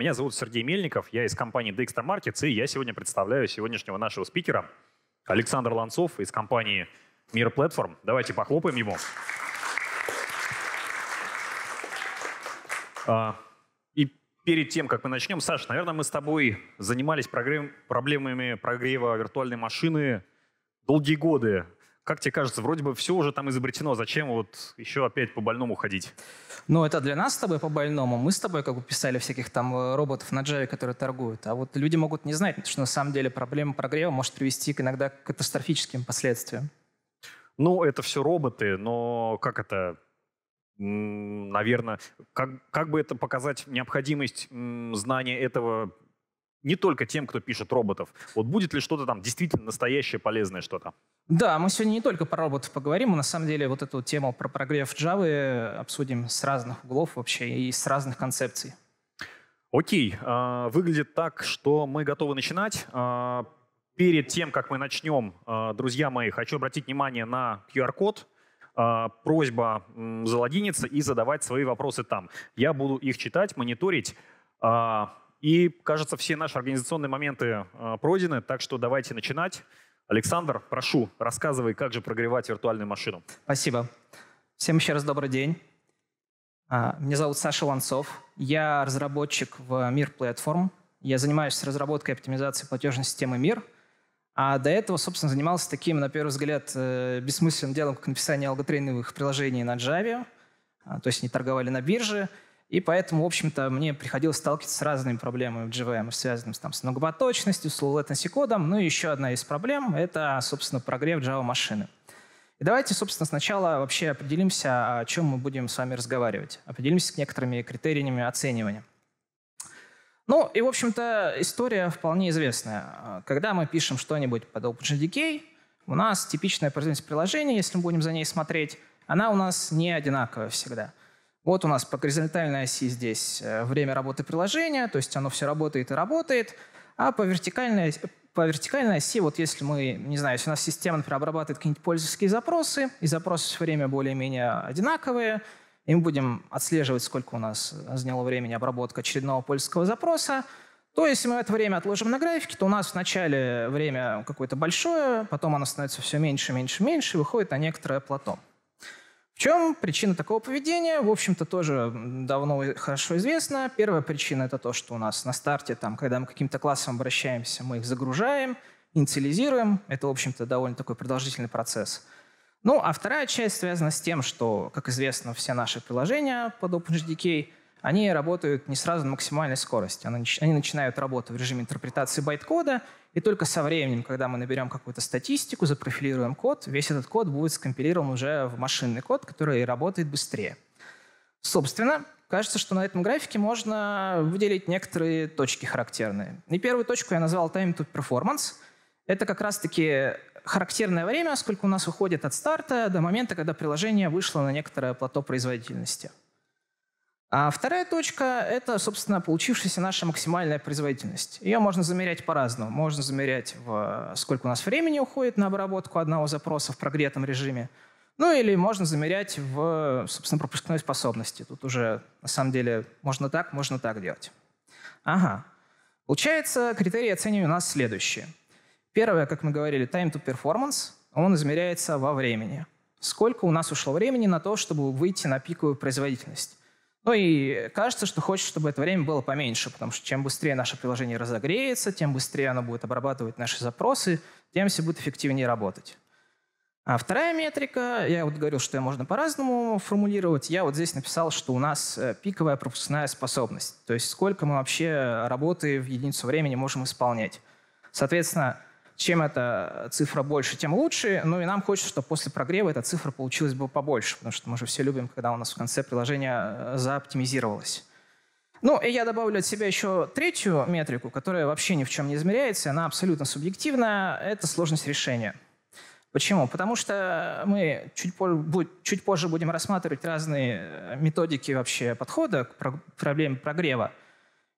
Меня зовут Сергей Мельников, я из компании Dexter Markets, и я сегодня представляю сегодняшнего нашего спикера Александр Ланцов из компании Мир Platform. Давайте похлопаем ему. А, и перед тем, как мы начнем, Саша, наверное, мы с тобой занимались прогрев... проблемами прогрева виртуальной машины долгие годы. Как тебе кажется, вроде бы все уже там изобретено, зачем вот еще опять по больному ходить? Ну, это для нас с тобой по больному. Мы с тобой как бы писали всяких там э, роботов на Java, которые торгуют. А вот люди могут не знать, что на самом деле проблема прогрева может привести к иногда к катастрофическим последствиям. Ну, это все роботы, но как это наверное, как, как бы это показать необходимость знания этого не только тем, кто пишет роботов. Вот будет ли что-то там действительно настоящее, полезное что-то? Да, мы сегодня не только про роботов поговорим, мы на самом деле вот эту тему про прогрев Java обсудим с разных углов вообще и с разных концепций. Окей, а, выглядит так, что мы готовы начинать. А, перед тем, как мы начнем, а, друзья мои, хочу обратить внимание на QR-код, просьба залогиниться и задавать свои вопросы там. Я буду их читать, мониторить. И, кажется, все наши организационные моменты а, пройдены, так что давайте начинать. Александр, прошу, рассказывай, как же прогревать виртуальную машину. Спасибо. Всем еще раз добрый день. А, меня зовут Саша Ланцов. Я разработчик в Мир Платформ. Я занимаюсь разработкой и оптимизацией платежной системы Мир. А до этого, собственно, занимался таким, на первый взгляд, э, бессмысленным делом, как написание алготрейновых приложений на Java. А, то есть не торговали на бирже. И поэтому, в общем-то, мне приходилось сталкиваться с разными проблемами в GVM, связанными там, с многопоточностью, с low-latency кодом. Ну и еще одна из проблем — это, собственно, прогрев Java-машины. И давайте, собственно, сначала вообще определимся, о чем мы будем с вами разговаривать. Определимся с некоторыми критериями оценивания. Ну и, в общем-то, история вполне известная. Когда мы пишем что-нибудь под OpenJDK, у нас типичная производительность приложения, если мы будем за ней смотреть, она у нас не одинаковая всегда. Вот у нас по горизонтальной оси здесь э, время работы приложения, то есть оно все работает и работает, а по вертикальной, по вертикальной оси, вот если мы, не знаю, если у нас система, например, обрабатывает какие-нибудь пользовательские запросы, и запросы все время более-менее одинаковые, и мы будем отслеживать, сколько у нас заняло времени обработка очередного пользовательского запроса, то если мы это время отложим на графике, то у нас в начале время какое-то большое, потом оно становится все меньше, меньше, меньше, и выходит на некоторое плато чем причина такого поведения? В общем-то, тоже давно и хорошо известно. Первая причина – это то, что у нас на старте, там, когда мы к каким-то классам обращаемся, мы их загружаем, инициализируем. Это, в общем-то, довольно такой продолжительный процесс. Ну, а вторая часть связана с тем, что, как известно, все наши приложения под OpenJDK – они работают не сразу на максимальной скорости. Они начинают работу в режиме интерпретации байткода, и только со временем, когда мы наберем какую-то статистику, запрофилируем код, весь этот код будет скомпилирован уже в машинный код, который работает быстрее. Собственно, кажется, что на этом графике можно выделить некоторые точки характерные. И первую точку я назвал time to performance. Это как раз-таки характерное время, сколько у нас уходит от старта до момента, когда приложение вышло на некоторое плато производительности. А вторая точка – это, собственно, получившаяся наша максимальная производительность. Ее можно замерять по-разному. Можно замерять, в сколько у нас времени уходит на обработку одного запроса в прогретом режиме. Ну или можно замерять в, собственно, пропускной способности. Тут уже, на самом деле, можно так, можно так делать. Ага. Получается, критерии оценивания у нас следующие. Первое, как мы говорили, time to performance. Он измеряется во времени. Сколько у нас ушло времени на то, чтобы выйти на пиковую производительность. Ну и кажется, что хочет, чтобы это время было поменьше, потому что чем быстрее наше приложение разогреется, тем быстрее оно будет обрабатывать наши запросы, тем все будет эффективнее работать. А вторая метрика, я вот говорил, что ее можно по-разному формулировать, я вот здесь написал, что у нас э, пиковая пропускная способность, то есть сколько мы вообще работы в единицу времени можем исполнять. Соответственно, чем эта цифра больше, тем лучше. Ну и нам хочется, чтобы после прогрева эта цифра получилась бы побольше, потому что мы же все любим, когда у нас в конце приложение э, заоптимизировалось. Ну, и я добавлю от себя еще третью метрику, которая вообще ни в чем не измеряется, она абсолютно субъективная. это сложность решения. Почему? Потому что мы чуть, позже, чуть позже будем рассматривать разные э, методики вообще подхода к проблеме прогрева.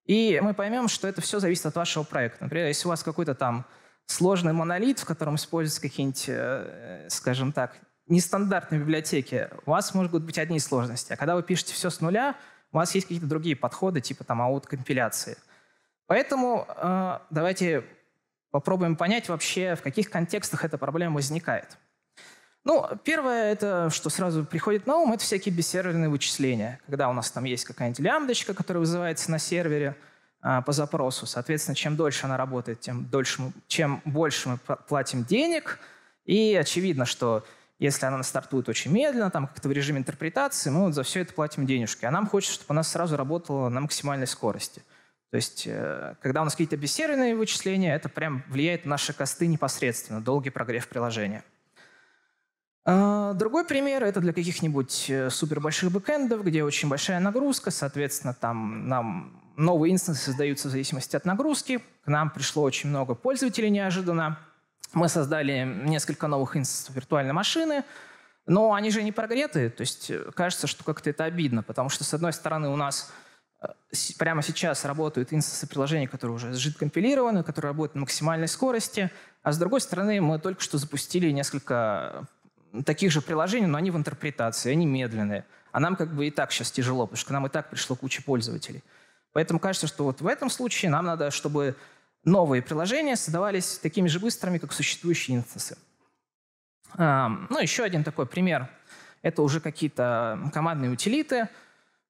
И мы поймем, что это все зависит от вашего проекта. Например, если у вас какой-то там сложный монолит, в котором используются какие-нибудь, э, скажем так, нестандартные библиотеки, у вас могут быть одни сложности. А когда вы пишете все с нуля, у вас есть какие-то другие подходы, типа там аут-компиляции. Поэтому э, давайте попробуем понять вообще, в каких контекстах эта проблема возникает. Ну, первое, это, что сразу приходит на ум, это всякие бессерверные вычисления. Когда у нас там есть какая-нибудь лямбдочка, которая вызывается на сервере – а, по запросу. Соответственно, чем дольше она работает, тем дольше чем больше мы платим денег. И очевидно, что если она стартует очень медленно, там как-то в режиме интерпретации, мы вот за все это платим денежки. А нам хочется, чтобы она сразу работала на максимальной скорости. То есть, э, когда у нас какие-то бессервисные вычисления, это прям влияет на наши косты непосредственно, долгий прогрев приложения. А, другой пример — это для каких-нибудь э, супербольших бэкэндов, где очень большая нагрузка, соответственно, там нам новые инстансы создаются в зависимости от нагрузки. К нам пришло очень много пользователей неожиданно. Мы создали несколько новых инстансов виртуальной машины, но они же не прогреты. То есть э, кажется, что как-то это обидно, потому что, с одной стороны, у нас э, прямо сейчас работают инстансы приложений, которые уже сжит компилированы, которые работают на максимальной скорости, а с другой стороны, мы только что запустили несколько э, таких же приложений, но они в интерпретации, они медленные. А нам как бы и так сейчас тяжело, потому что к нам и так пришло куча пользователей. Поэтому кажется, что вот в этом случае нам надо, чтобы новые приложения создавались такими же быстрыми, как существующие инстансы. Ну, еще один такой пример. Это уже какие-то командные утилиты.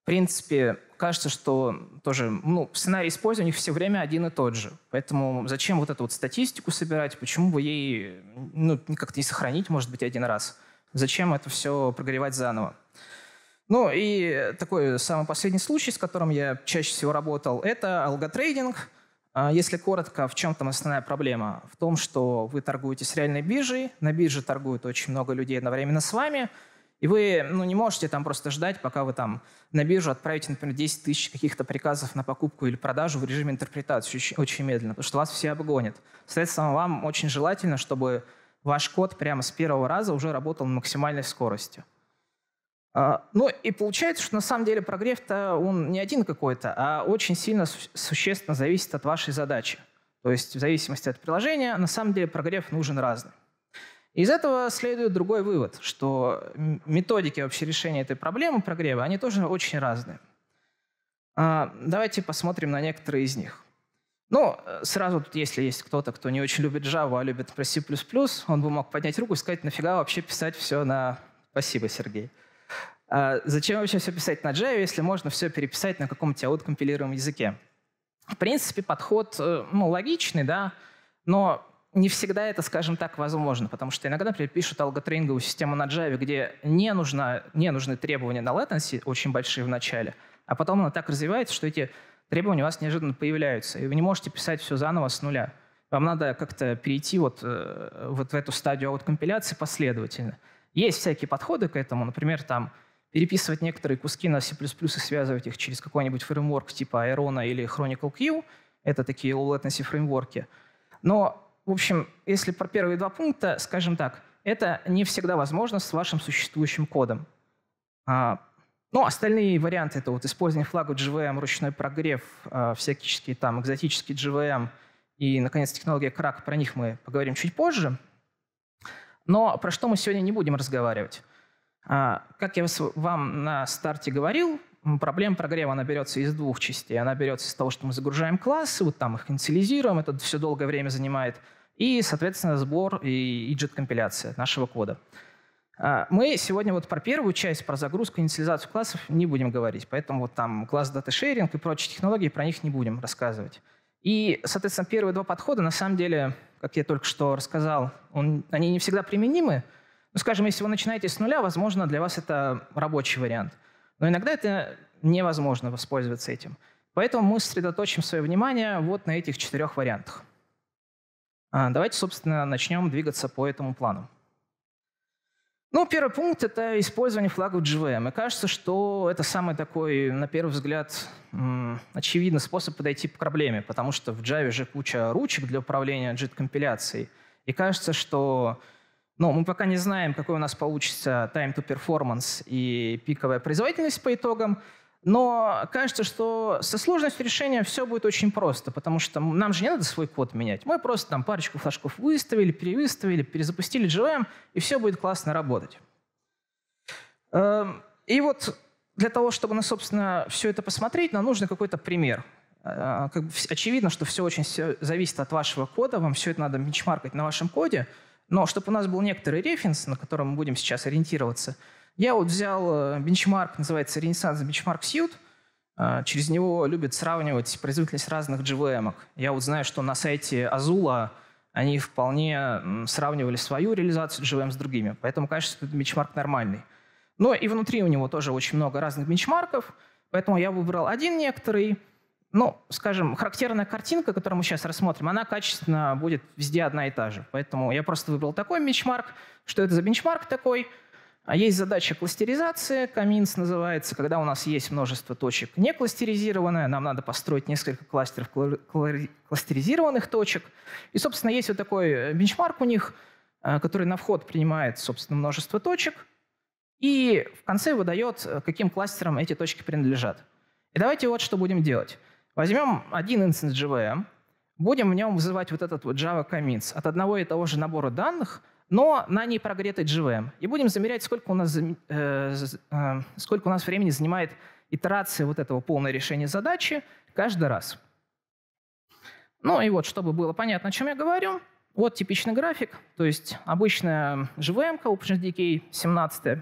В принципе, кажется, что тоже ну, сценарий использования все время один и тот же. Поэтому зачем вот эту вот статистику собирать? Почему бы ей ну, как-то не сохранить, может быть, один раз? Зачем это все прогревать заново? Ну и такой самый последний случай, с которым я чаще всего работал, это алготрейдинг. А, если коротко, в чем там основная проблема? В том, что вы торгуетесь реальной биржей, на бирже торгуют очень много людей одновременно с вами, и вы ну, не можете там просто ждать, пока вы там на биржу отправите, например, 10 тысяч каких-то приказов на покупку или продажу в режиме интерпретации очень, очень медленно, потому что вас все обгонят. Соответственно, вам очень желательно, чтобы ваш код прямо с первого раза уже работал на максимальной скорости. А, ну и получается, что на самом деле прогрев-то он не один какой-то, а очень сильно существенно зависит от вашей задачи. То есть в зависимости от приложения на самом деле прогрев нужен разный. Из этого следует другой вывод, что методики вообще решения этой проблемы прогрева, они тоже очень разные. А, давайте посмотрим на некоторые из них. Ну, э, сразу тут, если есть кто-то, кто не очень любит Java, а любит про C++, он бы мог поднять руку и сказать, нафига вообще писать все на... Спасибо, Сергей. А, зачем вообще все писать на Java, если можно все переписать на каком-то аут-компилируемом языке? В принципе, подход э, ну, логичный, да, но не всегда это, скажем так, возможно, потому что иногда, например, пишут алготрейнговую систему на Java, где не, нужно, не нужны требования на latency очень большие в начале, а потом она так развивается, что эти требования у вас неожиданно появляются, и вы не можете писать все заново с нуля. Вам надо как-то перейти вот, э, вот в эту стадию аут-компиляции последовательно. Есть всякие подходы к этому, например, там переписывать некоторые куски на C++ и связывать их через какой-нибудь фреймворк типа Aerona или Chronicle Q. Это такие low-latency фреймворки. Но, в общем, если про первые два пункта, скажем так, это не всегда возможно с вашим существующим кодом. А, ну, остальные варианты — это вот использование флага GVM, ручной прогрев, а, всякие там экзотические GVM и, наконец, технология крак, про них мы поговорим чуть позже. Но про что мы сегодня не будем разговаривать. А, как я вам на старте говорил, проблема прогрева, она берется из двух частей. Она берется из того, что мы загружаем классы, вот там их инициализируем, это все долгое время занимает, и, соответственно, сбор и JIT-компиляция нашего кода. А, мы сегодня вот про первую часть, про загрузку и инициализацию классов не будем говорить, поэтому вот там класс дата-шеринг и прочие технологии, про них не будем рассказывать. И, соответственно, первые два подхода, на самом деле, как я только что рассказал, он, они не всегда применимы, ну, скажем, если вы начинаете с нуля, возможно, для вас это рабочий вариант. Но иногда это невозможно воспользоваться этим. Поэтому мы сосредоточим свое внимание вот на этих четырех вариантах. А, давайте, собственно, начнем двигаться по этому плану. Ну, первый пункт – это использование флагов GVM. И кажется, что это самый такой, на первый взгляд, очевидный способ подойти к проблеме, потому что в Java же куча ручек для управления JIT-компиляцией. И кажется, что но мы пока не знаем, какой у нас получится time to performance и пиковая производительность по итогам. Но кажется, что со сложностью решения все будет очень просто, потому что нам же не надо свой код менять. Мы просто там парочку флажков выставили, перевыставили, перезапустили GVM, и все будет классно работать. Эм, и вот для того, чтобы, ну, собственно, все это посмотреть, нам нужен какой-то пример. Э, очевидно, что все очень зависит от вашего кода, вам все это надо бенчмаркать на вашем коде – но чтобы у нас был некоторый референс, на котором мы будем сейчас ориентироваться, я вот взял э, бенчмарк, называется Renaissance Benchmark Suite. Через него любят сравнивать производительность разных GVM. -ок. Я вот знаю, что на сайте Azula они вполне сравнивали свою реализацию GVM эм с другими. Поэтому, конечно, этот бенчмарк нормальный. Но и внутри у него тоже очень много разных бенчмарков. Поэтому я выбрал один некоторый, ну, скажем, характерная картинка, которую мы сейчас рассмотрим, она качественно будет везде одна и та же. Поэтому я просто выбрал такой бенчмарк. Что это за бенчмарк такой? А есть задача кластеризации, Каминс называется, когда у нас есть множество точек не кластеризированное, нам надо построить несколько кластеров кластеризированных точек. И, собственно, есть вот такой э, бенчмарк у них, э, который на вход принимает, собственно, множество точек и в конце выдает, э, каким кластерам эти точки принадлежат. И давайте вот что будем делать. Возьмем один инстанс JVM, будем в нем вызывать вот этот вот Java commits от одного и того же набора данных, но на ней прогретый JVM. И будем замерять, сколько у нас, э, э, сколько у нас времени занимает итерация вот этого полного решения задачи каждый раз. Ну и вот, чтобы было понятно, о чем я говорю, вот типичный график, то есть обычная JVM, OpenJDK 17.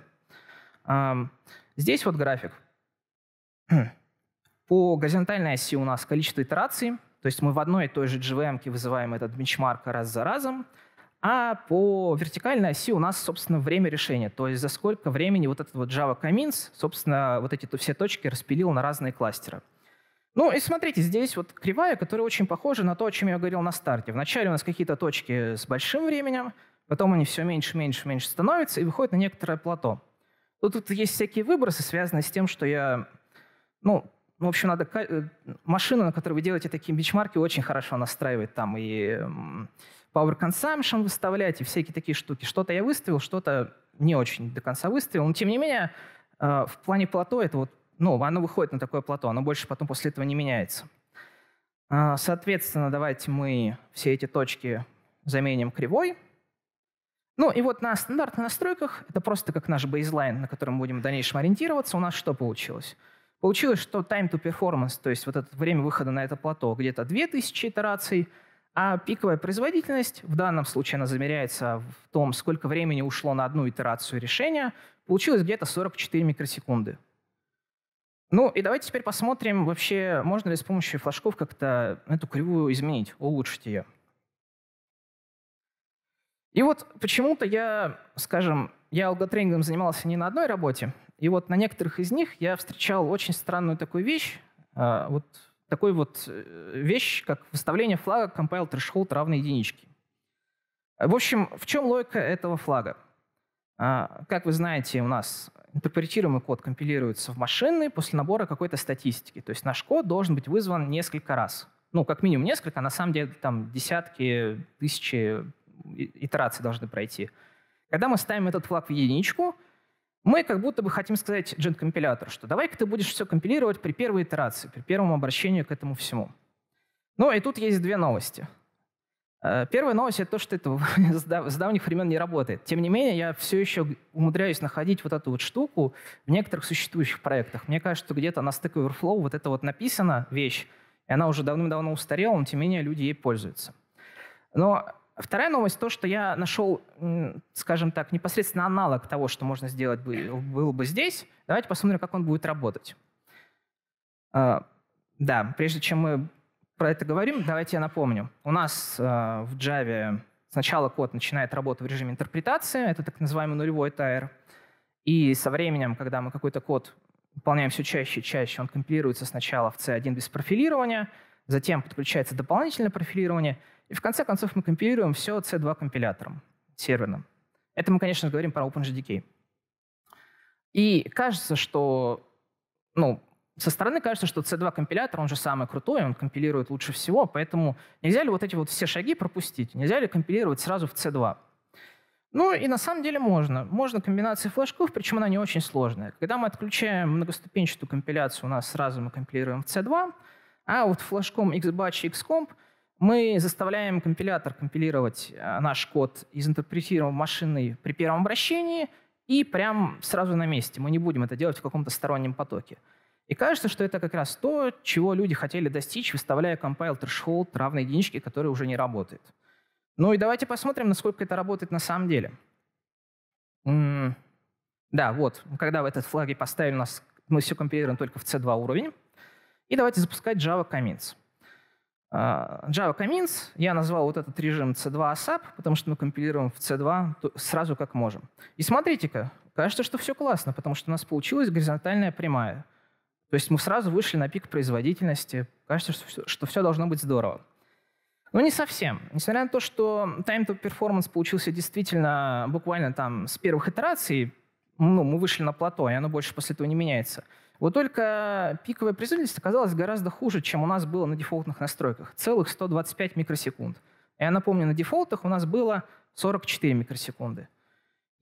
Здесь вот график. Хм. По горизонтальной оси у нас количество итераций, то есть мы в одной и той же GVM вызываем этот бенчмарк раз за разом, а по вертикальной оси у нас, собственно, время решения, то есть за сколько времени вот этот вот Java Commins, собственно, вот эти все точки распилил на разные кластеры. Ну и смотрите, здесь вот кривая, которая очень похожа на то, о чем я говорил на старте. Вначале у нас какие-то точки с большим временем, потом они все меньше, меньше, меньше становятся и выходят на некоторое плато. Тут, ну тут есть всякие выбросы, связанные с тем, что я ну, в общем, надо э, машину, на которой вы делаете такие бенчмарки, очень хорошо настраивать там и power consumption выставлять и всякие такие штуки. Что-то я выставил, что-то не очень до конца выставил. Но тем не менее, э, в плане плато это вот, ну, оно выходит на такое плато, оно больше потом после этого не меняется. А, соответственно, давайте мы все эти точки заменим кривой. Ну и вот на стандартных настройках, это просто как наш бейзлайн, на котором будем в дальнейшем ориентироваться, у нас что получилось? Получилось, что time to performance, то есть вот это время выхода на это плато, где-то 2000 итераций, а пиковая производительность, в данном случае она замеряется в том, сколько времени ушло на одну итерацию решения, получилось где-то 44 микросекунды. Ну и давайте теперь посмотрим вообще, можно ли с помощью флажков как-то эту кривую изменить, улучшить ее. И вот почему-то я, скажем, я алготренингом занимался не на одной работе, и вот на некоторых из них я встречал очень странную такую вещь, а, вот такой вот э, вещь, как выставление флага compile threshold равной единичке. В общем, в чем логика этого флага? А, как вы знаете, у нас интерпретируемый код компилируется в машины после набора какой-то статистики. То есть наш код должен быть вызван несколько раз. Ну, как минимум несколько, а на самом деле там десятки, тысячи итераций должны пройти. Когда мы ставим этот флаг в единичку — мы как будто бы хотим сказать джин-компилятору, что давай-ка ты будешь все компилировать при первой итерации, при первом обращении к этому всему. Ну и тут есть две новости. Э, первая новость — это то, что это с давних времен не работает. Тем не менее, я все еще умудряюсь находить вот эту вот штуку в некоторых существующих проектах. Мне кажется, что где-то на Stack Overflow вот эта вот написана вещь, и она уже давным-давно устарела, но тем не менее люди ей пользуются. Но Вторая новость, то, что я нашел, скажем так, непосредственно аналог того, что можно сделать э, было бы здесь. Давайте посмотрим, как он будет работать. А, да, прежде чем мы про это говорим, давайте я напомню. У нас а, в Java сначала код начинает работу в режиме интерпретации, это так называемый нулевой тайр. И со временем, когда мы какой-то код выполняем все чаще и чаще, он компилируется сначала в C1 без профилирования, затем подключается дополнительное профилирование — и в конце концов мы компилируем все C2 компилятором, серверным. Это мы, конечно, говорим про OpenJDK. И кажется, что, ну, со стороны кажется, что C2 компилятор, он же самый крутой, он компилирует лучше всего, поэтому нельзя ли вот эти вот все шаги пропустить? Нельзя ли компилировать сразу в C2? Ну и на самом деле можно. Можно комбинации флажков, причем она не очень сложная. Когда мы отключаем многоступенчатую компиляцию, у нас сразу мы компилируем в C2, а вот флажком xbatch и xcomp — мы заставляем компилятор компилировать э, наш код из интерпретированной машины при первом обращении и прям сразу на месте. Мы не будем это делать в каком-то стороннем потоке. И кажется, что это как раз то, чего люди хотели достичь, выставляя compile threshold равной единичке, которая уже не работает. Ну и давайте посмотрим, насколько это работает на самом деле. да, вот, когда в этот флаги поставили, у нас мы все компилируем только в C2 уровень. И давайте запускать Java Commits. А, Java Commits, я назвал вот этот режим C2 ASAP, потому что мы компилируем в C2 сразу как можем. И смотрите-ка, кажется, что все классно, потому что у нас получилась горизонтальная прямая. То есть мы сразу вышли на пик производительности. Кажется, что все, что все должно быть здорово. Но не совсем. Несмотря на то, что time to performance получился действительно буквально там с первых итераций, ну, мы вышли на плато, и оно больше после этого не меняется – вот только пиковая производительность оказалась гораздо хуже, чем у нас было на дефолтных настройках. Целых 125 микросекунд. Я напомню, на дефолтах у нас было 44 микросекунды.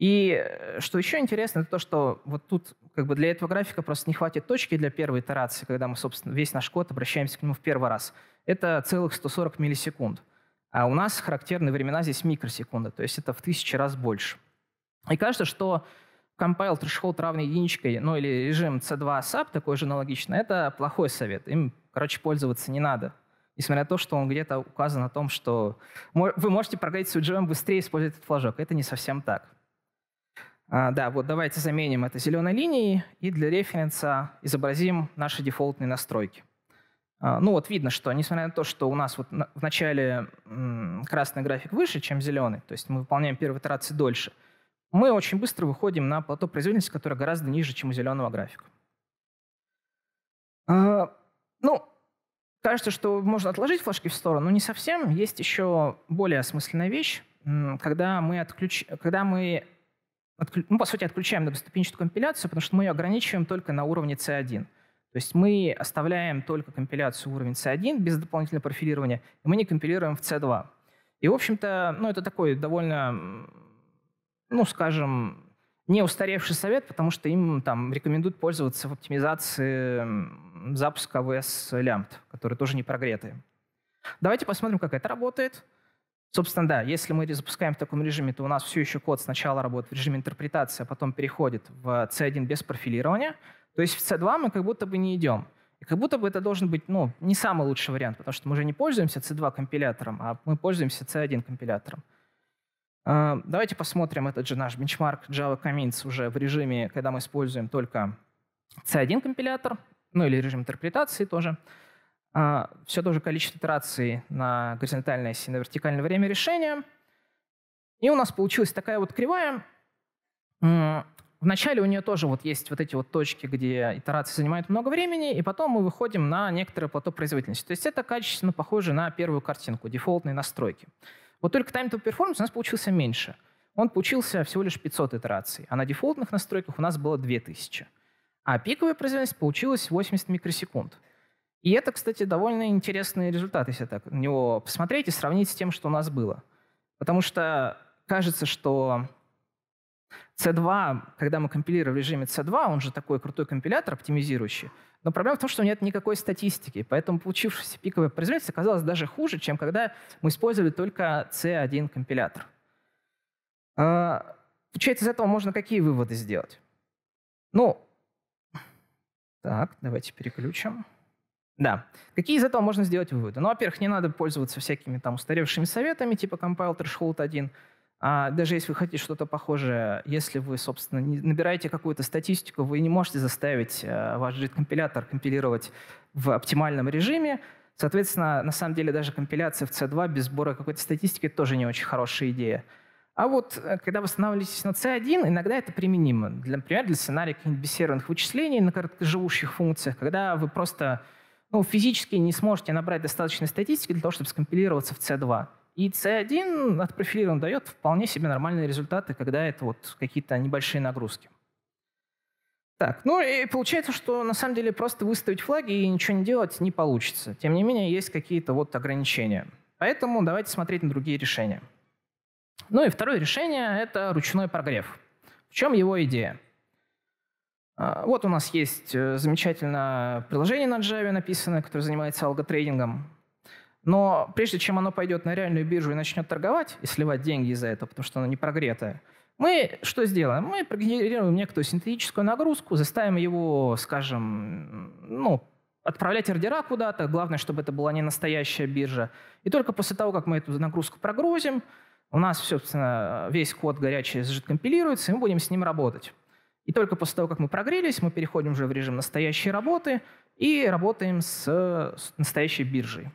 И э, что еще интересно, это то, что вот тут как бы для этого графика просто не хватит точки для первой итерации, когда мы, собственно, весь наш код обращаемся к нему в первый раз. Это целых 140 миллисекунд. А у нас характерные времена здесь микросекунды, то есть это в тысячи раз больше. И кажется, что compile threshold равный единичкой, ну или режим C2 SAP, такой же аналогичный. это плохой совет. Им, короче, пользоваться не надо. Несмотря на то, что он где-то указан о том, что вы можете прогреть свой GM быстрее, используя этот флажок. Это не совсем так. А, да, вот давайте заменим это зеленой линией и для референса изобразим наши дефолтные настройки. А, ну вот видно, что несмотря на то, что у нас вот в начале красный график выше, чем зеленый, то есть мы выполняем первые итерации дольше – мы очень быстро выходим на плато производительности, которое гораздо ниже, чем у зеленого графика. А, ну, кажется, что можно отложить флажки в сторону, но не совсем. Есть еще более осмысленная вещь, когда мы, отключ... когда мы отклю... ну, по сути, отключаем многоступенчатую компиляцию, потому что мы ее ограничиваем только на уровне C1. То есть мы оставляем только компиляцию уровень C1 без дополнительного профилирования, и мы не компилируем в C2. И, в общем-то, ну, это такой довольно ну, скажем, не устаревший совет, потому что им там рекомендуют пользоваться в оптимизации запуска AWS Lambda, которые тоже не прогреты. Давайте посмотрим, как это работает. Собственно, да, если мы запускаем в таком режиме, то у нас все еще код сначала работает в режиме интерпретации, а потом переходит в C1 без профилирования. То есть в C2 мы как будто бы не идем. И как будто бы это должен быть ну, не самый лучший вариант, потому что мы уже не пользуемся C2 компилятором, а мы пользуемся C1 компилятором. Давайте посмотрим этот же наш бенчмарк Java Commits уже в режиме, когда мы используем только C1 компилятор, ну или режим интерпретации тоже. А, Все тоже количество итераций на горизонтальное оси, на вертикальное время решения. И у нас получилась такая вот кривая. Вначале у нее тоже вот есть вот эти вот точки, где итерации занимают много времени, и потом мы выходим на некоторое плато производительности. То есть это качественно похоже на первую картинку, дефолтные настройки. Вот только time to performance у нас получился меньше. Он получился всего лишь 500 итераций, а на дефолтных настройках у нас было 2000. А пиковая производительность получилась 80 микросекунд. И это, кстати, довольно интересный результат, если так на него посмотреть и сравнить с тем, что у нас было. Потому что кажется, что C2, когда мы компилировали в режиме C2, он же такой крутой компилятор оптимизирующий, но проблема в том, что нет никакой статистики, поэтому получившаяся пиковая производительность оказалась даже хуже, чем когда мы использовали только C1 компилятор. А, получается, из этого можно какие выводы сделать? Ну, так, давайте переключим. Да. Какие из этого можно сделать выводы? Ну, во-первых, не надо пользоваться всякими там устаревшими советами, типа compile threshold 1. А даже если вы хотите что-то похожее, если вы, собственно, не набираете какую-то статистику, вы не можете заставить э, ваш JIT-компилятор компилировать в оптимальном режиме. Соответственно, на самом деле даже компиляция в C2 без сбора какой-то статистики тоже не очень хорошая идея. А вот э, когда вы останавливаетесь на C1, иногда это применимо. Для, например, для сценария каких-нибудь бессерверных вычислений на короткоживущих функциях, когда вы просто ну, физически не сможете набрать достаточной статистики для того, чтобы скомпилироваться в C2. И C1 от профилирования дает вполне себе нормальные результаты, когда это вот какие-то небольшие нагрузки. Так, ну и получается, что на самом деле просто выставить флаги и ничего не делать не получится. Тем не менее, есть какие-то вот ограничения. Поэтому давайте смотреть на другие решения. Ну и второе решение — это ручной прогрев. В чем его идея? А, вот у нас есть э, замечательное приложение на Java написанное, которое занимается алготрейдингом. Но прежде чем оно пойдет на реальную биржу и начнет торговать и сливать деньги из-за этого, потому что оно не прогретое, мы что сделаем? Мы прогенерируем некую синтетическую нагрузку, заставим его, скажем, ну, отправлять ордера куда-то, главное, чтобы это была не настоящая биржа. И только после того, как мы эту нагрузку прогрузим, у нас, собственно, весь код горячий сжит компилируется, и мы будем с ним работать. И только после того, как мы прогрелись, мы переходим уже в режим настоящей работы и работаем с настоящей биржей.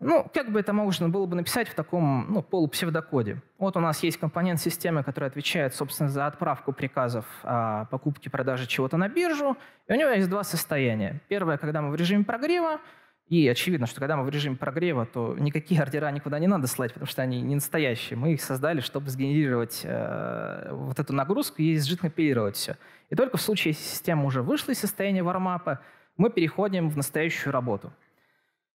Ну, как бы это можно было бы написать в таком ну, полупсевдокоде? Вот у нас есть компонент системы, который отвечает, собственно, за отправку приказов о покупке, продаже чего-то на биржу. И у него есть два состояния. Первое, когда мы в режиме прогрева, и очевидно, что когда мы в режиме прогрева, то никакие ордера никуда не надо слать, потому что они не настоящие. Мы их создали, чтобы сгенерировать э, вот эту нагрузку и сжитнопилировать все. И только в случае, если система уже вышла из состояния вармапа, мы переходим в настоящую работу –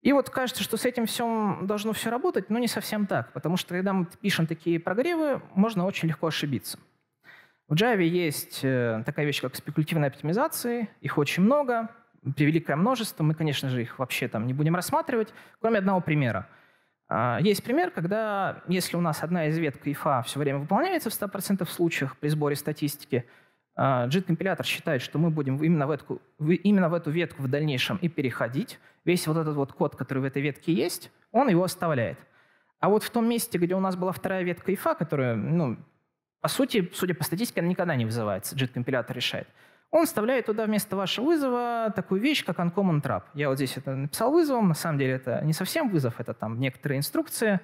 и вот кажется, что с этим всем должно все работать, но не совсем так, потому что когда мы пишем такие прогревы, можно очень легко ошибиться. В Java есть э, такая вещь, как спекулятивная оптимизация, их очень много, превеликое множество, мы, конечно же, их вообще там не будем рассматривать, кроме одного примера. А, есть пример, когда если у нас одна из веток ИФА все время выполняется в 100% случаях при сборе статистики, JIT-компилятор а, считает, что мы будем именно в, эту, именно в эту ветку в дальнейшем и переходить. Весь вот этот вот код, который в этой ветке есть, он его оставляет. А вот в том месте, где у нас была вторая ветка ИФА, которая, ну, по сути, судя по статистике, она никогда не вызывается, JIT-компилятор решает, он вставляет туда вместо вашего вызова такую вещь, как uncommon trap. Я вот здесь это написал вызовом, на самом деле это не совсем вызов, это там некоторые инструкции.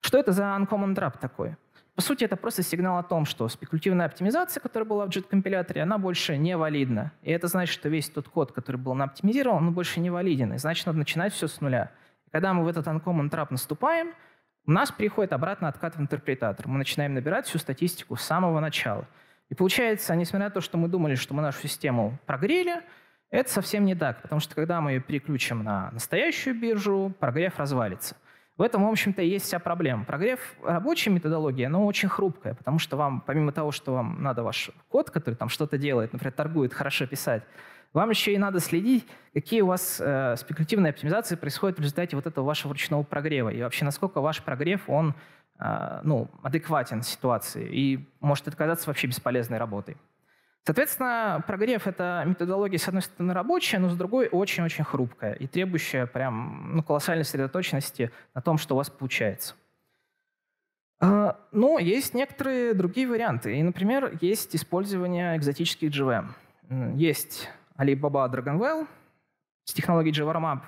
Что это за uncommon trap такой? По сути, это просто сигнал о том, что спекулятивная оптимизация, которая была в JIT-компиляторе, она больше не валидна. И это значит, что весь тот код, который был оптимизирован, он больше не валиден. И значит, надо начинать все с нуля. И когда мы в этот uncommon trap наступаем, у нас приходит обратно откат в интерпретатор. Мы начинаем набирать всю статистику с самого начала. И получается, несмотря на то, что мы думали, что мы нашу систему прогрели, это совсем не так, потому что когда мы ее переключим на настоящую биржу, прогрев развалится. В этом, в общем-то, есть вся проблема. Прогрев рабочей методологии, она очень хрупкая, потому что вам, помимо того, что вам надо ваш код, который там что-то делает, например, торгует, хорошо писать, вам еще и надо следить, какие у вас э, спекулятивные оптимизации происходят в результате вот этого вашего ручного прогрева. И вообще, насколько ваш прогрев, он э, ну, адекватен ситуации и может отказаться вообще бесполезной работой. Соответственно, прогрев — это методология, с одной стороны, рабочая, но с другой очень-очень хрупкая и требующая прям ну, колоссальной сосредоточенности на том, что у вас получается. А, но есть некоторые другие варианты. И, например, есть использование экзотических GVM. Есть Alibaba Dragonwell с технологией JVRMAP.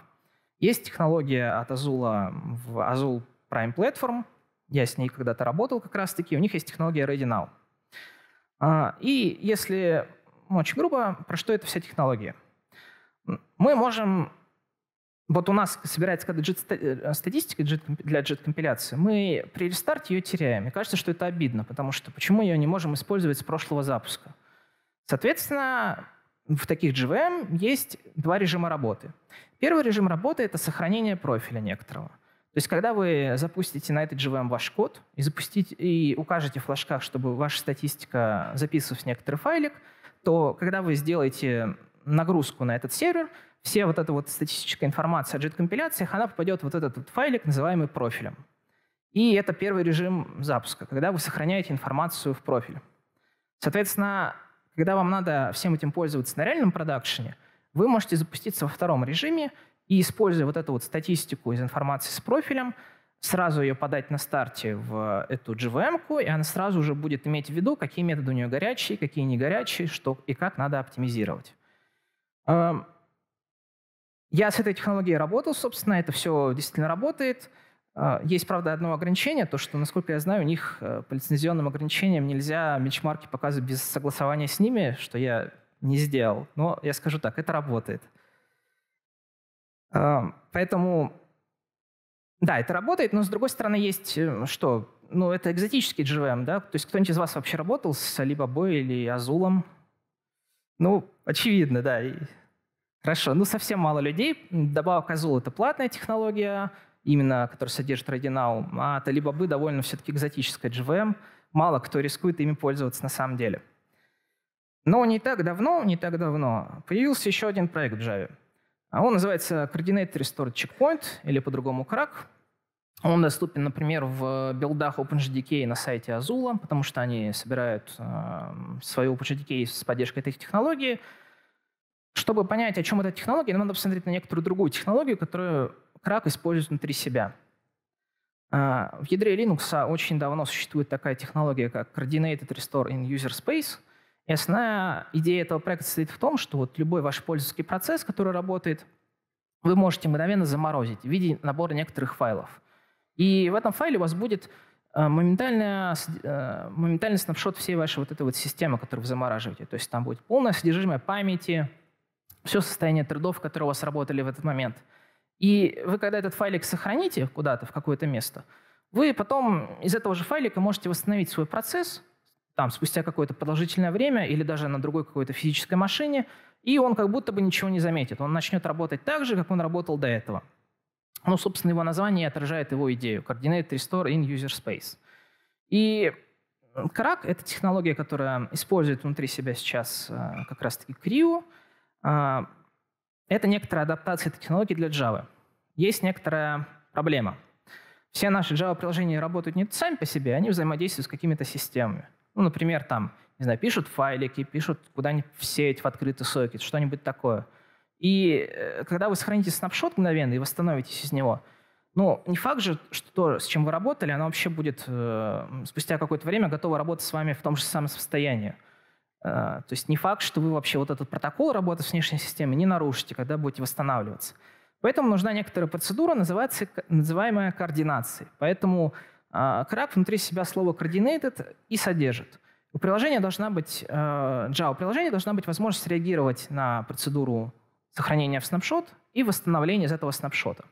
Есть технология от Azul в Azul Prime Platform. Я с ней когда-то работал как раз-таки. У них есть технология Ready а, и если очень грубо, про что это вся технология? Мы можем... Вот у нас собирается когда JIT э, статистика для JIT-компиляции, мы при рестарте ее теряем. И кажется, что это обидно, потому что почему ее не можем использовать с прошлого запуска? Соответственно, в таких GVM эм есть два режима работы. Первый режим работы — это сохранение профиля некоторого. То есть, когда вы запустите на этот GVM ваш код и, запустите, и укажете в флажках, чтобы ваша статистика записывалась в некоторый файлик, то когда вы сделаете нагрузку на этот сервер, все вот эта вот статистическая информация о JIT-компиляциях, она попадет в вот этот вот файлик, называемый профилем. И это первый режим запуска, когда вы сохраняете информацию в профиль. Соответственно, когда вам надо всем этим пользоваться на реальном продакшене, вы можете запуститься во втором режиме – и используя вот эту вот статистику из информации с профилем, сразу ее подать на старте в эту GVM-ку, и она сразу уже будет иметь в виду, какие методы у нее горячие, какие не горячие, что и как надо оптимизировать. Эм, я с этой технологией работал, собственно, это все действительно работает. Э, есть, правда, одно ограничение, то, что, насколько я знаю, у них э, по лицензионным ограничениям нельзя бенчмарки показывать без согласования с ними, что я не сделал. Но я скажу так, это работает. Эм, поэтому, да, это работает, но с другой стороны есть э, что? Ну, это экзотический GVM, да? То есть кто-нибудь из вас вообще работал с Alibaba или Азулом? Ну, очевидно, да. Хорошо, ну совсем мало людей. Добавок Azul — это платная технология, именно которая содержит Radinal, а от Alibaba довольно все-таки экзотическая GVM. Мало кто рискует ими пользоваться на самом деле. Но не так давно, не так давно появился еще один проект в Java — а он называется Coordinated Restored Checkpoint, или по-другому CRAC. Он доступен, например, в билдах OpenJDK на сайте Azula, потому что они собирают э, свою OpenJDK с поддержкой этой технологии. Чтобы понять, о чем эта технология, нам надо посмотреть на некоторую другую технологию, которую CRAC использует внутри себя. Э, в ядре Linux очень давно существует такая технология, как Coordinated Restore in User Space – и основная идея этого проекта состоит в том, что вот любой ваш пользовательский процесс, который работает, вы можете мгновенно заморозить в виде набора некоторых файлов. И в этом файле у вас будет э, моментальный, э, моментальный снапшот всей вашей вот этой вот системы, которую вы замораживаете. То есть там будет полное содержимое памяти, все состояние трудов, которые у вас работали в этот момент. И вы, когда этот файлик сохраните куда-то, в какое-то место, вы потом из этого же файлика можете восстановить свой процесс, там спустя какое-то продолжительное время или даже на другой какой-то физической машине, и он как будто бы ничего не заметит. Он начнет работать так же, как он работал до этого. Ну, собственно, его название отражает его идею. Coordinate Restore in User Space. И Crack — это технология, которая использует внутри себя сейчас э, как раз-таки Creo. Э, это некоторая адаптация этой технологии для Java. Есть некоторая проблема. Все наши Java-приложения работают не сами по себе, они взаимодействуют с какими-то системами. Ну, например, там, не знаю, пишут файлики, пишут куда-нибудь в сеть, в открытый сокет, что-нибудь такое. И э, когда вы сохраните снапшот мгновенно и восстановитесь из него, ну, не факт же, что то, с чем вы работали, оно вообще будет э, спустя какое-то время готово работать с вами в том же самом состоянии. Э, то есть не факт, что вы вообще вот этот протокол работы с внешней системой не нарушите, когда будете восстанавливаться. Поэтому нужна некоторая процедура, называется, называемая координацией. Поэтому а, краб внутри себя слово coordinated и содержит. У приложения должна быть, Java, э, у приложения должна быть возможность реагировать на процедуру сохранения в снапшот и восстановления из этого снапшота.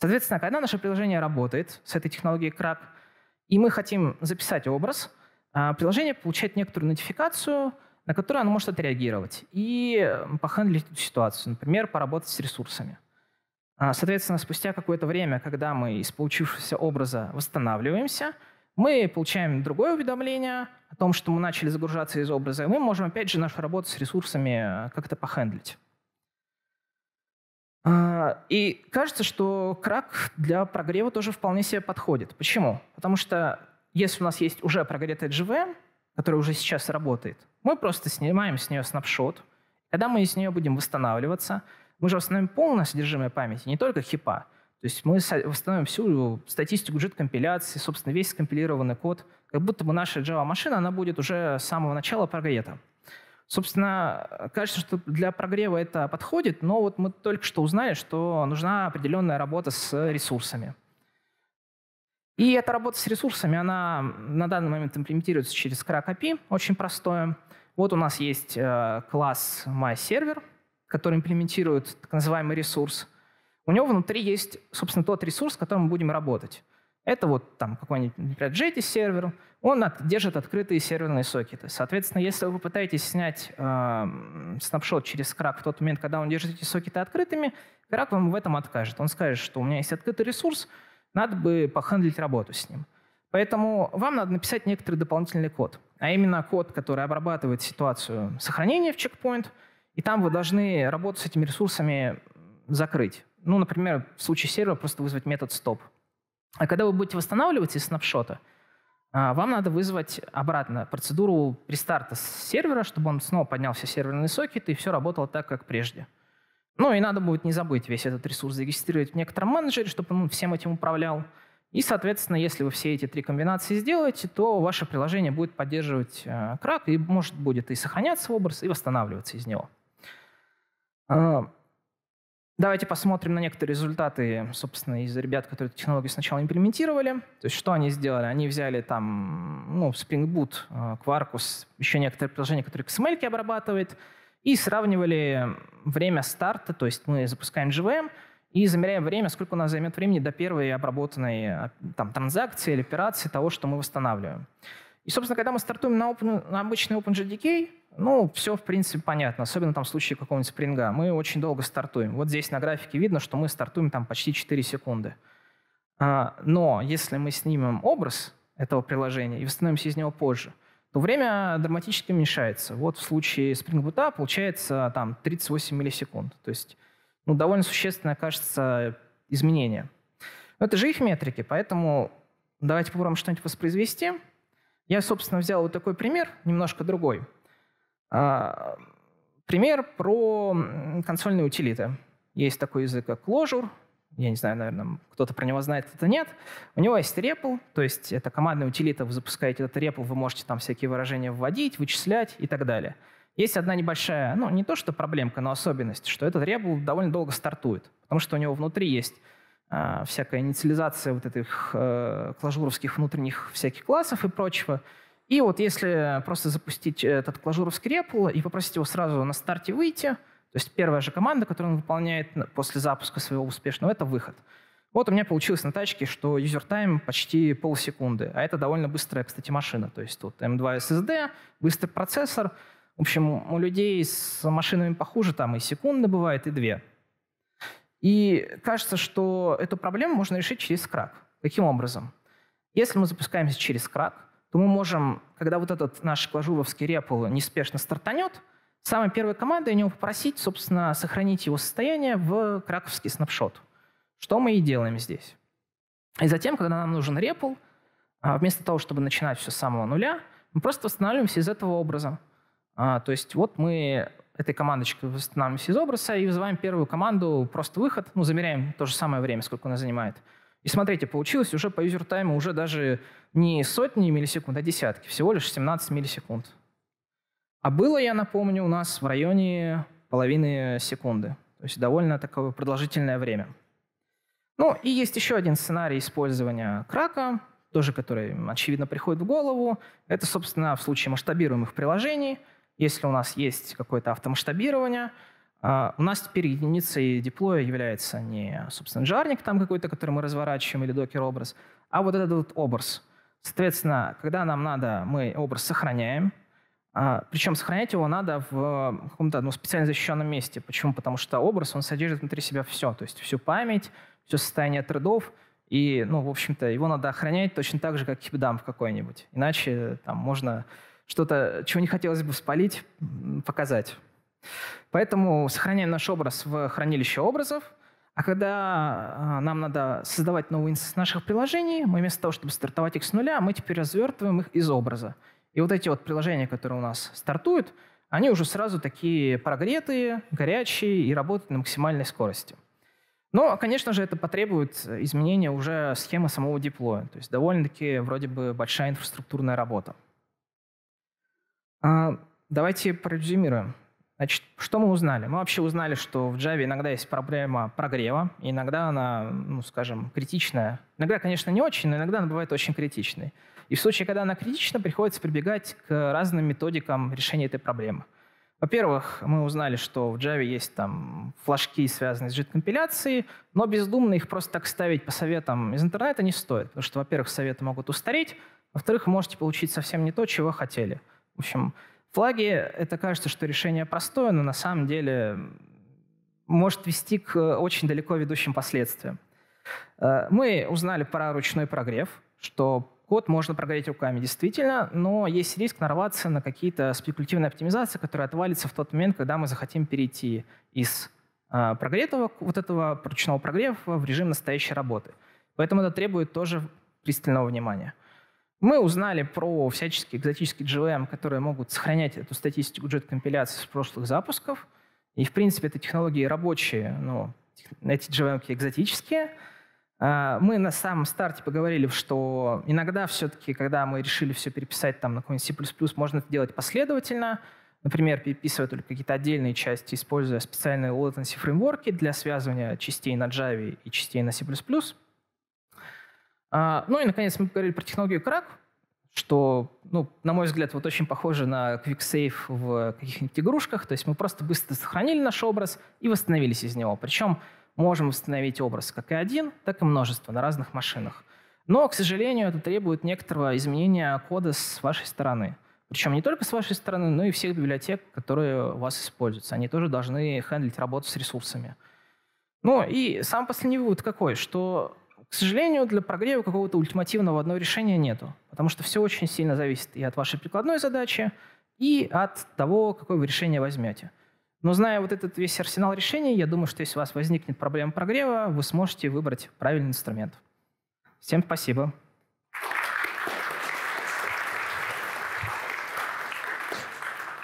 Соответственно, когда наше приложение работает с этой технологией Крак, и мы хотим записать образ, э, приложение получает некоторую нотификацию, на которую оно может отреагировать и э, похендлить эту ситуацию, например, поработать с ресурсами. А, соответственно, спустя какое-то время, когда мы из получившегося образа восстанавливаемся, мы получаем другое уведомление о том, что мы начали загружаться из образа, и мы можем опять же нашу работу с ресурсами э, как-то похендлить. А, и кажется, что крак для прогрева тоже вполне себе подходит. Почему? Потому что если у нас есть уже прогретая GVM, которая уже сейчас работает, мы просто снимаем с нее снапшот. Когда мы из нее будем восстанавливаться – мы же восстановим полное содержимое памяти, не только хипа. То есть мы восстановим всю статистику JIT-компиляции, собственно, весь скомпилированный код, как будто бы наша Java-машина, она будет уже с самого начала прогрета. Собственно, кажется, что для прогрева это подходит, но вот мы только что узнали, что нужна определенная работа с ресурсами. И эта работа с ресурсами, она на данный момент имплементируется через Crack API, очень простое. Вот у нас есть э, класс MyServer — который имплементирует так называемый ресурс, у него внутри есть, собственно, тот ресурс, с которым мы будем работать. Это вот там какой-нибудь, например, JT сервер, он от, держит открытые серверные сокеты. Соответственно, если вы пытаетесь снять э, снапшот через крак в тот момент, когда он держит эти сокеты открытыми, крак вам в этом откажет. Он скажет, что у меня есть открытый ресурс, надо бы похандлить работу с ним. Поэтому вам надо написать некоторый дополнительный код, а именно код, который обрабатывает ситуацию сохранения в чекпоинт – и там вы должны работу с этими ресурсами закрыть. Ну, например, в случае сервера просто вызвать метод stop. А когда вы будете восстанавливать из снапшота, вам надо вызвать обратно процедуру рестарта с сервера, чтобы он снова поднял все серверные сокеты и все работало так, как прежде. Ну и надо будет не забыть весь этот ресурс зарегистрировать в некотором менеджере, чтобы он всем этим управлял. И, соответственно, если вы все эти три комбинации сделаете, то ваше приложение будет поддерживать э, крак и, может, будет и сохраняться в образ, и восстанавливаться из него. Давайте посмотрим на некоторые результаты, собственно, из ребят, которые эту технологию сначала имплементировали. То есть что они сделали? Они взяли там ну, Spring Boot, э, Quarkus, еще некоторые приложения, которые XML обрабатывает, и сравнивали время старта, то есть мы запускаем GVM, и замеряем время, сколько у нас займет времени до первой обработанной а, там, транзакции или операции того, что мы восстанавливаем. И, собственно, когда мы стартуем на, open, на обычный OpenJDK, ну, все, в принципе, понятно. Особенно там в случае какого-нибудь спринга. Мы очень долго стартуем. Вот здесь на графике видно, что мы стартуем там почти 4 секунды. А, но если мы снимем образ этого приложения и восстановимся из него позже, то время драматически уменьшается. Вот в случае Spring Boot получается там 38 миллисекунд. То есть ну, довольно существенное, кажется, изменение. Но это же их метрики, поэтому давайте попробуем что-нибудь воспроизвести. Я, собственно, взял вот такой пример, немножко другой – а, пример про консольные утилиты. Есть такой язык, как Clojure. Я не знаю, наверное, кто-то про него знает, кто-то нет. У него есть REPL, то есть это командная утилита, вы запускаете этот REPL, вы можете там всякие выражения вводить, вычислять и так далее. Есть одна небольшая, ну, не то что проблемка, но особенность, что этот REPL довольно долго стартует, потому что у него внутри есть а, всякая инициализация вот этих э, клажуровских внутренних всяких классов и прочего. И вот если просто запустить э, этот клажуровский REPL и попросить его сразу на старте выйти, то есть первая же команда, которую он выполняет после запуска своего успешного, это выход. Вот у меня получилось на тачке, что user time почти полсекунды, а это довольно быстрая, кстати, машина. То есть тут M2 эм SSD, быстрый процессор. В общем, у людей с машинами похуже там и секунды бывает, и две. И кажется, что эту проблему можно решить через крак. Каким образом? Если мы запускаемся через крак, то мы можем, когда вот этот наш клажуловский репл неспешно стартанет, самой первой командой у него попросить, собственно, сохранить его состояние в краковский снапшот. Что мы и делаем здесь. И затем, когда нам нужен репл, а, вместо того, чтобы начинать все с самого нуля, мы просто восстанавливаемся из этого образа. А, то есть вот мы этой командочкой восстанавливаемся из образа и вызываем первую команду, просто выход, ну, замеряем то же самое время, сколько она занимает. И смотрите, получилось уже по юзер-тайму уже даже не сотни миллисекунд, а десятки, всего лишь 17 миллисекунд. А было, я напомню, у нас в районе половины секунды. То есть довольно такое продолжительное время. Ну и есть еще один сценарий использования крака, тоже который, очевидно, приходит в голову. Это, собственно, в случае масштабируемых приложений. Если у нас есть какое-то автомасштабирование – а, у нас теперь единицей диплоя является не, собственно, жарник там какой-то, который мы разворачиваем, или докер-образ, а вот этот вот образ. Соответственно, когда нам надо, мы образ сохраняем, а, причем сохранять его надо в каком-то ну, специально защищенном месте. Почему? Потому что образ, он содержит внутри себя все, то есть всю память, все состояние трудов, и, ну, в общем-то, его надо охранять точно так же, как в какой-нибудь. Иначе э, там можно что-то, чего не хотелось бы спалить, показать. Поэтому сохраняем наш образ в хранилище образов, а когда а, нам надо создавать новые инстансы наших приложений, мы вместо того, чтобы стартовать их с нуля, мы теперь развертываем их из образа. И вот эти вот приложения, которые у нас стартуют, они уже сразу такие прогретые, горячие и работают на максимальной скорости. Но, конечно же, это потребует изменения уже схемы самого диплоя. То есть довольно-таки вроде бы большая инфраструктурная работа. А, давайте прорезюмируем. Значит, что мы узнали? Мы вообще узнали, что в Java иногда есть проблема прогрева, иногда она, ну, скажем, критичная. Иногда, конечно, не очень, но иногда она бывает очень критичной. И в случае, когда она критична, приходится прибегать к разным методикам решения этой проблемы. Во-первых, мы узнали, что в Java есть там флажки, связанные с JIT-компиляцией, но бездумно их просто так ставить по советам из интернета не стоит, потому что, во-первых, советы могут устареть, во-вторых, можете получить совсем не то, чего хотели. В общем, Флаги — это кажется, что решение простое, но на самом деле может вести к э, очень далеко ведущим последствиям. Э, мы узнали про ручной прогрев, что код можно прогреть руками, действительно, но есть риск нарваться на какие-то спекулятивные оптимизации, которые отвалится в тот момент, когда мы захотим перейти из э, прогретого, вот этого ручного прогрева в режим настоящей работы. Поэтому это требует тоже пристального внимания. Мы узнали про всяческие экзотические GVM, которые могут сохранять эту статистику джет-компиляции с прошлых запусков. И, в принципе, это технологии рабочие, но эти GVM экзотические. А, мы на самом старте поговорили, что иногда все-таки, когда мы решили все переписать там на какой-нибудь C++, можно это делать последовательно, например, переписывать только какие-то отдельные части, используя специальные latency фреймворки для связывания частей на Java и частей на C++. А, ну и, наконец, мы говорили про технологию крак, что, ну, на мой взгляд, вот очень похоже на QuickSave в каких-нибудь игрушках. То есть мы просто быстро сохранили наш образ и восстановились из него. Причем можем восстановить образ как и один, так и множество на разных машинах. Но, к сожалению, это требует некоторого изменения кода с вашей стороны. Причем не только с вашей стороны, но и всех библиотек, которые у вас используются. Они тоже должны хендлить работу с ресурсами. Ну и сам последний вывод какой, что к сожалению, для прогрева какого-то ультимативного одного решения нету, потому что все очень сильно зависит и от вашей прикладной задачи, и от того, какое вы решение возьмете. Но зная вот этот весь арсенал решений, я думаю, что если у вас возникнет проблема прогрева, вы сможете выбрать правильный инструмент. Всем спасибо.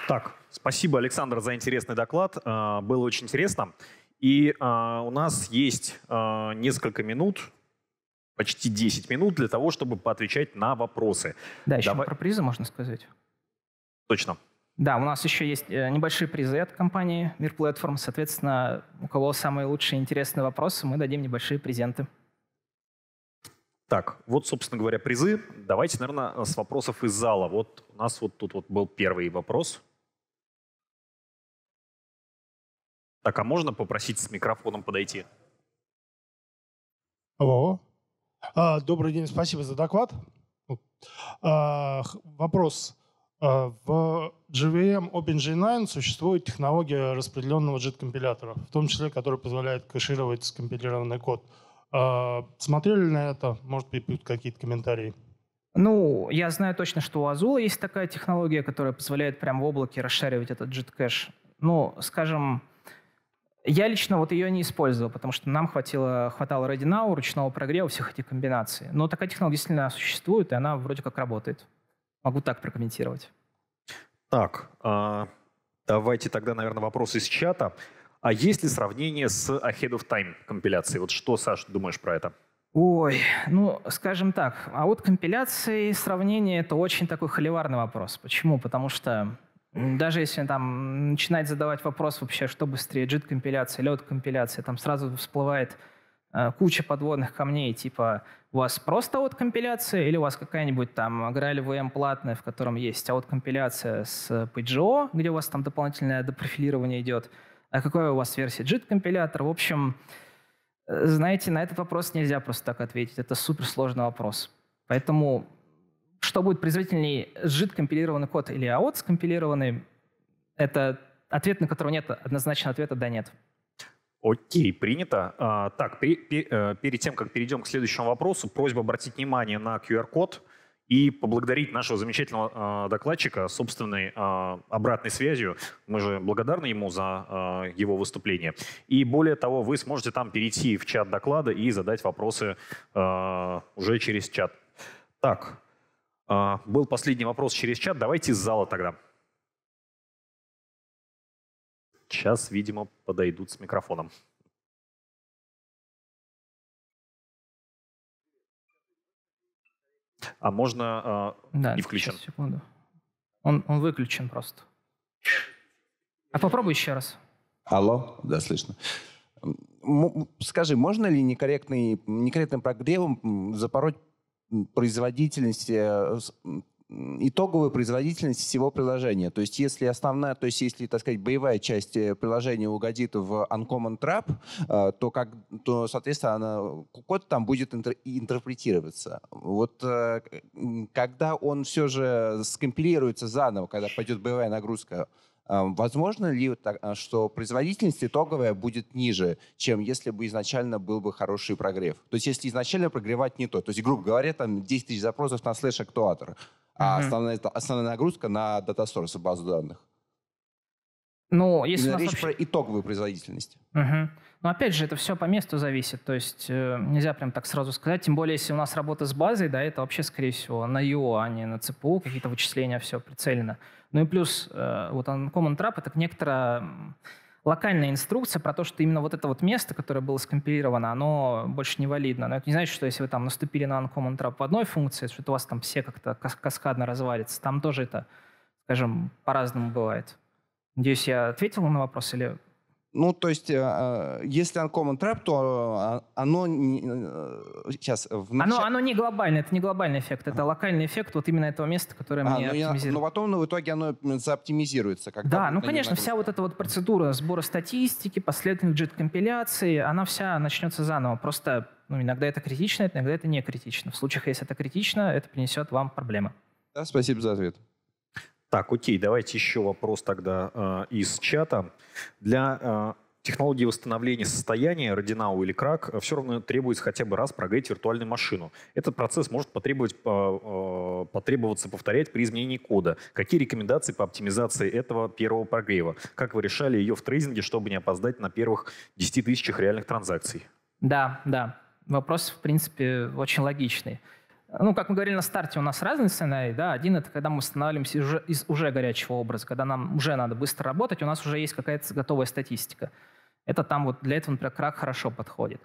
Так, спасибо, Александр, за интересный доклад. А, было очень интересно. И а, у нас есть а, несколько минут почти 10 минут для того, чтобы поотвечать на вопросы. Да, еще Давай... про призы можно сказать. Точно. Да, у нас еще есть э, небольшие призы от компании Мир Платформ. Соответственно, у кого самые лучшие интересные вопросы, мы дадим небольшие презенты. Так, вот, собственно говоря, призы. Давайте, наверное, с вопросов из зала. Вот у нас вот тут вот был первый вопрос. Так, а можно попросить с микрофоном подойти? Алло. А, добрый день, спасибо за доклад. А, вопрос. А, в JVM OpenJ9 существует технология распределенного JIT-компилятора, в том числе, которая позволяет кэшировать скомпилированный код. Смотрели на это? Может быть, какие-то комментарии? Ну, я знаю точно, что у Azul есть такая технология, которая позволяет прямо в облаке расшаривать этот JIT-кэш. Ну, скажем, я лично вот ее не использовал, потому что нам хватило, хватало Ready Now, ручного прогрева, всех этих комбинаций. Но такая технология действительно существует, и она вроде как работает. Могу так прокомментировать. Так, а, давайте тогда, наверное, вопрос из чата. А есть ли сравнение с Ahead of Time компиляцией? Вот что, Саш, думаешь про это? Ой, ну, скажем так, а вот компиляции сравнение — это очень такой холиварный вопрос. Почему? Потому что даже если там начинать задавать вопрос вообще, что быстрее, JIT-компиляция или компиляция там сразу всплывает э, куча подводных камней, типа у вас просто от-компиляция или у вас какая-нибудь там играли GraalVM платная, в котором есть от-компиляция с PGO, где у вас там дополнительное допрофилирование идет, а какая у вас версия jit компилятор, В общем, э, знаете, на этот вопрос нельзя просто так ответить. Это суперсложный вопрос. Поэтому что будет производительнее, жид компилированный код или аот скомпилированный, это ответ, на который нет однозначного ответа «да, нет». Окей, принято. А, так, при, пер, э, перед тем, как перейдем к следующему вопросу, просьба обратить внимание на QR-код и поблагодарить нашего замечательного э, докладчика собственной э, обратной связью. Мы же благодарны ему за э, его выступление. И более того, вы сможете там перейти в чат доклада и задать вопросы э, уже через чат. Так, а, был последний вопрос через чат. Давайте из зала тогда. Сейчас, видимо, подойдут с микрофоном. А можно... Э, да, не включен. Сейчас, секунду. Он, он выключен просто. А попробуй еще раз. Алло, да, слышно. Скажи, можно ли некорректный, некорректным прогревом запороть производительности э, итоговую производительность всего приложения. То есть если основная, то есть если, так сказать, боевая часть э, приложения угодит в Uncommon Trap, э, то, как, то соответственно, она, код там будет интер, интерпретироваться. Вот когда он все же скомпилируется заново, когда пойдет боевая нагрузка а, возможно ли, а, что производительность итоговая будет ниже, чем если бы изначально был бы хороший прогрев? То есть если изначально прогревать не то. То есть, грубо говоря, там 10 тысяч запросов на слэш-актуатор, а mm-hmm. основная, основная нагрузка на дата-сорсы, базу данных. Ну, если Именно речь вообще... про итоговую производительность. Угу. Ну, Но опять же, это все по месту зависит. То есть э, нельзя прям так сразу сказать. Тем более, если у нас работа с базой, да, это вообще, скорее всего, на ю, а не на ЦПУ. Какие-то вычисления все прицелено. Ну и плюс э, вот Uncommon Trap — это некоторая локальная инструкция про то, что именно вот это вот место, которое было скомпилировано, оно больше не валидно. Но это не значит, что если вы там наступили на Uncommon Trap в одной функции, что у вас там все как-то каскадно развалится. Там тоже это, скажем, по-разному бывает. Надеюсь, я ответил на вопрос или ну, то есть, э, э, если Uncommon Trap, то э, а, оно... Сейчас, в начале... оно, оно не глобальное, это не глобальный эффект, это локальный эффект вот именно этого места, которое а, мне ну, оптимизирует. Но ну, потом, ну, в итоге оно заоптимизируется. Когда да, ну, конечно, вся вот эта вот процедура сбора статистики, последовательных джит-компиляций, она вся начнется заново. Просто ну, иногда это критично, иногда это не критично. В случаях, если это критично, это принесет вам проблемы. Да, спасибо за ответ. Так, окей, давайте еще вопрос тогда э, из чата. Для э, технологии восстановления состояния, Радинау или Крак, э, все равно требуется хотя бы раз прогреть виртуальную машину. Этот процесс может потребовать, а, потребоваться повторять при изменении кода. Какие рекомендации по оптимизации этого первого прогрева? Как вы решали ее в трейдинге, чтобы не опоздать на первых 10 тысячах реальных транзакций? Да, да. Вопрос, в принципе, очень логичный. Ну, как мы говорили на старте, у нас разные сценарии. Да? Один — это когда мы восстанавливаемся из уже, из уже горячего образа, когда нам уже надо быстро работать, у нас уже есть какая-то готовая статистика. Это там вот для этого, например, крак хорошо подходит.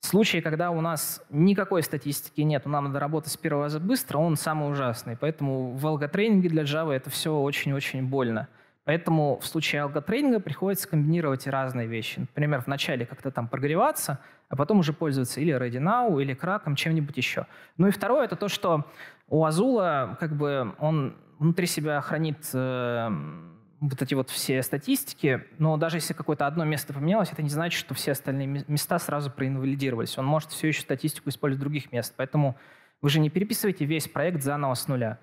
Случаи, когда у нас никакой статистики нет, нам надо работать с первого раза быстро, он самый ужасный. Поэтому в алготренинге для Java это все очень-очень больно. Поэтому в случае алготрейдинга приходится комбинировать разные вещи. Например, вначале как-то там прогреваться, а потом уже пользоваться или Ready Now, или краком, чем-нибудь еще. Ну и второе, это то, что у Азула как бы он внутри себя хранит э, вот эти вот все статистики, но даже если какое-то одно место поменялось, это не значит, что все остальные места сразу проинвалидировались. Он может все еще статистику использовать в других мест. Поэтому вы же не переписываете весь проект заново с нуля.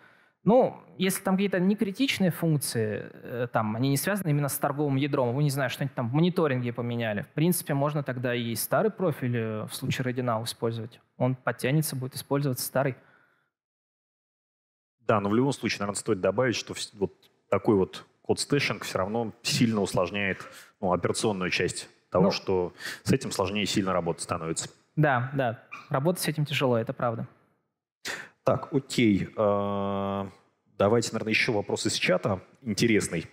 Ну, если там какие-то не критичные функции, э, там, они не связаны именно с торговым ядром, вы не знаете, что-нибудь там в мониторинге поменяли, в принципе, можно тогда и старый профиль э, в случае Радинал использовать. Он подтянется, будет использоваться старый. Да, но в любом случае, наверное, стоит добавить, что вот такой вот код стэшинг все равно сильно усложняет ну, операционную часть того, ну, что с этим сложнее сильно работать становится. Да, да. Работать с этим тяжело, это правда. Так, окей. А, Давайте, наверное, еще вопрос из чата интересный.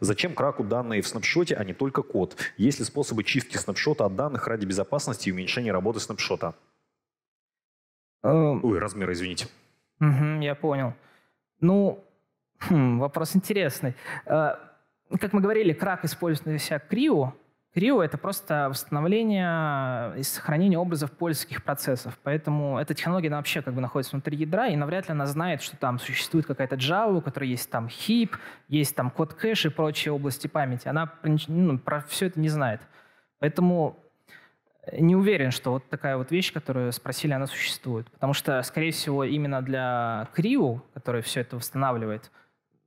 Зачем краку данные в снапшоте, а не только код? Есть ли способы чистки снапшота от данных ради безопасности и уменьшения работы снапшота? Эм. Ой, размер, извините. я понял. Ну, хм, вопрос интересный. Э, как мы говорили, крак использует себя Крио, Крио — это просто восстановление и сохранение образов польских процессов. Поэтому эта технология она вообще как бы находится внутри ядра, и навряд ли она знает, что там существует какая-то Java, у которой есть там хип, есть там код кэш и прочие области памяти. Она ну, про все это не знает. Поэтому не уверен, что вот такая вот вещь, которую спросили, она существует. Потому что, скорее всего, именно для Крио, который все это восстанавливает —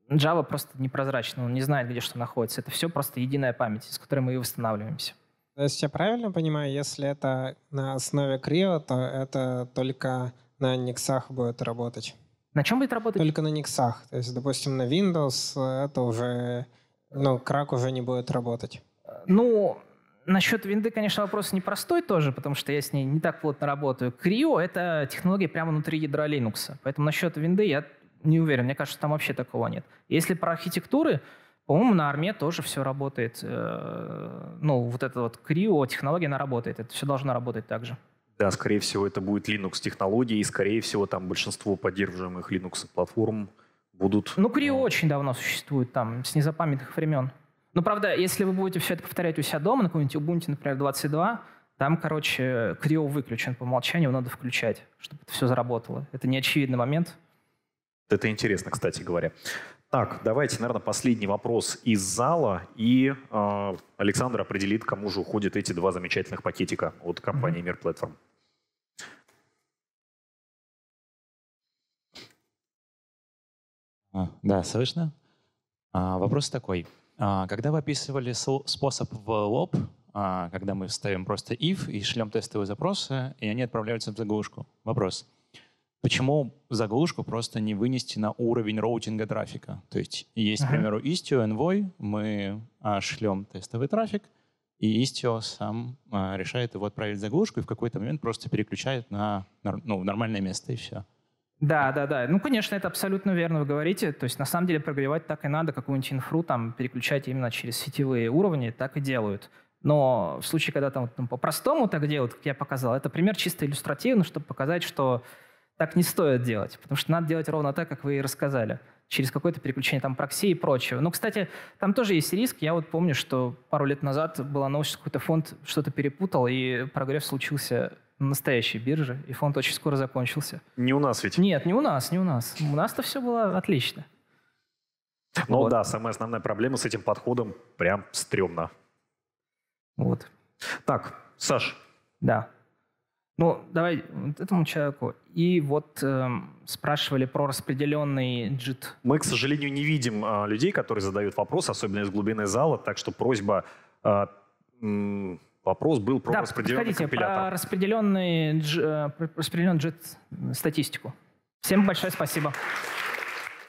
Java просто непрозрачный, он не знает, где что находится. Это все просто единая память, из которой мы и восстанавливаемся. То есть я правильно понимаю, если это на основе Creo, то это только на Nix будет работать? На чем будет работать? Только на Nix. То есть, допустим, на Windows это уже... Ну, крак уже не будет работать. Э, ну, насчет винды, конечно, вопрос непростой тоже, потому что я с ней не так плотно работаю. Creo — это технология прямо внутри ядра Linux. Поэтому насчет винды я не уверен, мне кажется, там вообще такого нет. Если про архитектуры, по-моему, на арме тоже все работает. Э, ну, вот эта вот Крио технология, она работает. Это все должно работать так же. Да, скорее всего, это будет Linux-технологии, и, скорее всего, там большинство поддерживаемых Linux-платформ будут... Ну, Крио ну, очень давно существует там, с незапамятных времен. Ну, правда, если вы будете все это повторять у себя дома, на каком-нибудь Ubuntu, например, 22, там, короче, Крио выключен по умолчанию, его надо включать, чтобы это все заработало. Это не очевидный момент. Это интересно, кстати говоря. Так, давайте, наверное, последний вопрос из зала, и э, Александр определит, кому же уходят эти два замечательных пакетика от компании Мир Платформ. А, да, слышно. А, вопрос такой. когда вы описывали способ в лоб, когда мы ставим просто if и шлем тестовые запросы, и они отправляются в заглушку. Вопрос. Почему заглушку просто не вынести на уровень роутинга трафика? То есть есть, к примеру, Istio, Envoy, мы а, шлем тестовый трафик, и Istio сам а, решает его отправить заглушку и в какой-то момент просто переключает на ну, нормальное место, и все. Да, да, да. Ну, конечно, это абсолютно верно вы говорите. То есть, на самом деле, прогревать так и надо, какую-нибудь инфру там переключать именно через сетевые уровни, так и делают. Но в случае, когда там, там по-простому так делают, как я показал, это пример чисто иллюстративный, чтобы показать, что так не стоит делать, потому что надо делать ровно так, как вы и рассказали, через какое-то переключение там прокси и прочего. Ну, кстати, там тоже есть риск. Я вот помню, что пару лет назад была новость, что какой-то фонд что-то перепутал, и прогресс случился на настоящей бирже, и фонд очень скоро закончился. Не у нас ведь? Нет, не у нас, не у нас. У нас-то все было отлично. Ну вот. да, самая основная проблема с этим подходом прям стрёмно. Вот. Так, Саш. Да. Ну, давай вот этому а. человеку. И вот э, спрашивали про распределенный джит. Мы, к сожалению, не видим э, людей, которые задают вопрос, особенно из глубины зала, так что просьба... Э, э вопрос был про да, распределенный компилятор. Да, распределенный, э, распределенный джит э, статистику. Всем большое спасибо.